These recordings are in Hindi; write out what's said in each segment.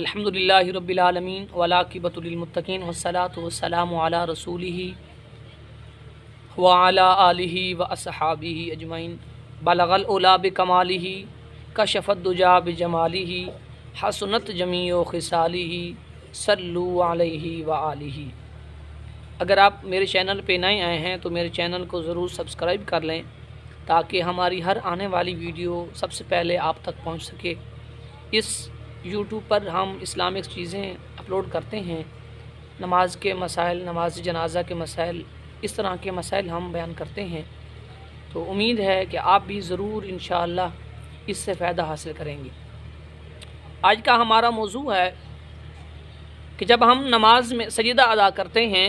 अलहमदिल्ला रबालमीन वलाकिबतुलमतिन वसलात वसलाम अला रसूल वाला आलि व असहाबी अजमैन बलगल बमाली ही कशफ़तुजा जमाली ही हसनत जमी व खसाल ही सल्लू आलही व आलही अगर आप मेरे चैनल पर नए आए हैं तो मेरे चैनल को ज़रूर सब्सक्राइब कर लें ताकि हमारी हर आने वाली वीडियो सबसे पहले आप तक पहुँच सके इस यूट्यूब पर हम इस्लामिक चीज़ें अपलोड करते हैं नमाज के मसाइल नमाज जनाजा के मसाइल इस तरह के मसाइल हम बयान करते हैं तो उम्मीद है कि आप भी ज़रूर इन इससे फ़ायदा हासिल करेंगे आज का हमारा मौजू है कि जब हम नमाज में सजदा अदा करते हैं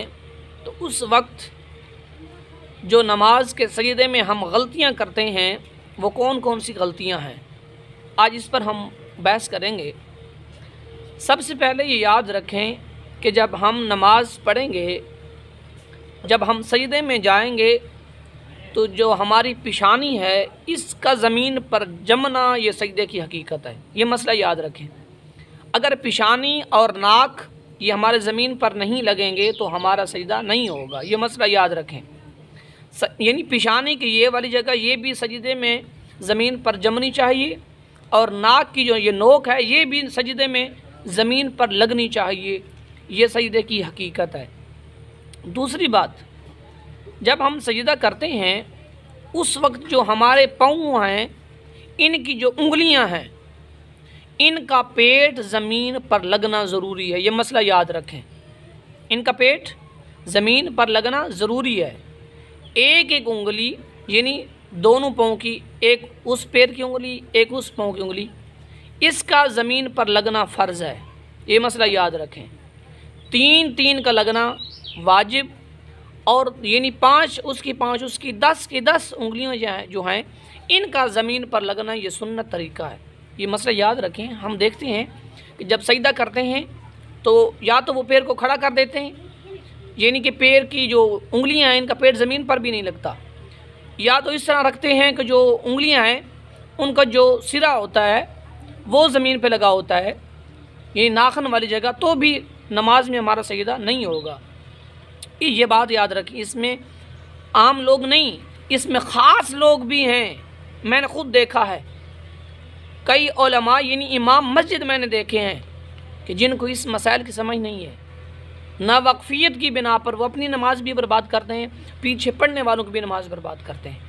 तो उस वक्त जो नमाज के सजदे में हम गलतियां करते हैं वो कौन कौन सी गलतियां हैं आज इस पर हम बहस करेंगे सबसे पहले ये याद रखें कि जब हम नमाज़ पढ़ेंगे जब हम सजदे में जाएंगे तो जो हमारी पेशानी है इसका ज़मीन पर जमना ये सजदे की हकीकत है ये मसला याद रखें अगर पेशानी और नाक ये हमारे ज़मीन पर नहीं लगेंगे तो हमारा सजदा नहीं होगा ये मसला याद रखें यानी पेशानी की ये वाली जगह ये भी सजदे में ज़मीन पर जमनी चाहिए और नाक की जो ये नोक है ये भी सजदे में ज़मीन पर लगनी चाहिए ये सजदे की हकीकत है दूसरी बात जब हम सजदा करते हैं उस वक्त जो हमारे पाँव हैं इनकी जो उंगलियां हैं इनका पेट ज़मीन पर लगना ज़रूरी है ये मसला याद रखें इनका पेट ज़मीन पर लगना ज़रूरी है एक एक उंगली यानी दोनों पाँव की एक उस पैर की उंगली एक उस पाँव की उंगली इसका ज़मीन पर लगना फ़र्ज़ है ये मसला याद रखें तीन तीन का लगना वाजिब और यानी पांच उसकी पांच उसकी दस की दस उंगलियां जो हैं इनका ज़मीन पर लगना ये सुन्नत तरीका है ये मसला याद रखें हम देखते हैं कि जब सजदा करते हैं तो या तो वो पैर को खड़ा कर देते हैं यानी कि पैर की जो उंगलियां हैं इनका पेड़ ज़मीन पर भी नहीं लगता या तो इस तरह रखते हैं कि जो उंगलियां हैं उनका जो सिरा होता है वो ज़मीन पे लगा होता है ये नाखन वाली जगह तो भी नमाज में हमारा सजदा नहीं होगा ये बात याद रखी इसमें आम लोग नहीं इसमें ख़ास लोग भी हैं मैंने ख़ुद देखा है कई यानी इमाम मस्जिद मैंने देखे हैं कि जिनको इस मसाइल की समझ नहीं है नावकफ़ियत की बिना पर वो अपनी नमाज भी बर्बाद करते हैं पीछे पढ़ने वालों की भी नमाज बर्बाद करते हैं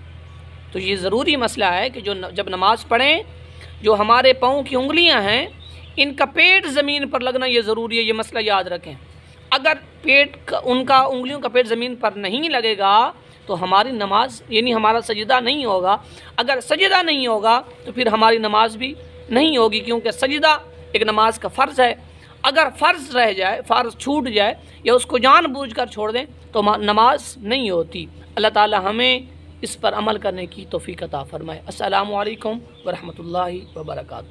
तो ये ज़रूरी मसला है कि जो न, जब नमाज पढ़ें जो हमारे पाँव की उंगलियाँ हैं इनका पेट ज़मीन पर लगना ये ज़रूरी है ये मसला याद रखें अगर पेट का उनका उंगलियों का पेट ज़मीन पर नहीं लगेगा तो हमारी नमाज यानी हमारा सजदा नहीं होगा अगर सजदा नहीं होगा तो फिर हमारी नमाज भी नहीं होगी क्योंकि सजदा एक नमाज का फ़र्ज़ है अगर फ़र्ज रह जाए फ़र्ज छूट जाए या उसको जानबूझकर छोड़ दें तो नमाज नहीं होती अल्लाह ताला हमें इस पर अमल करने की तोफ़ी अता फ़रमाए असलकम वरहमल वर्का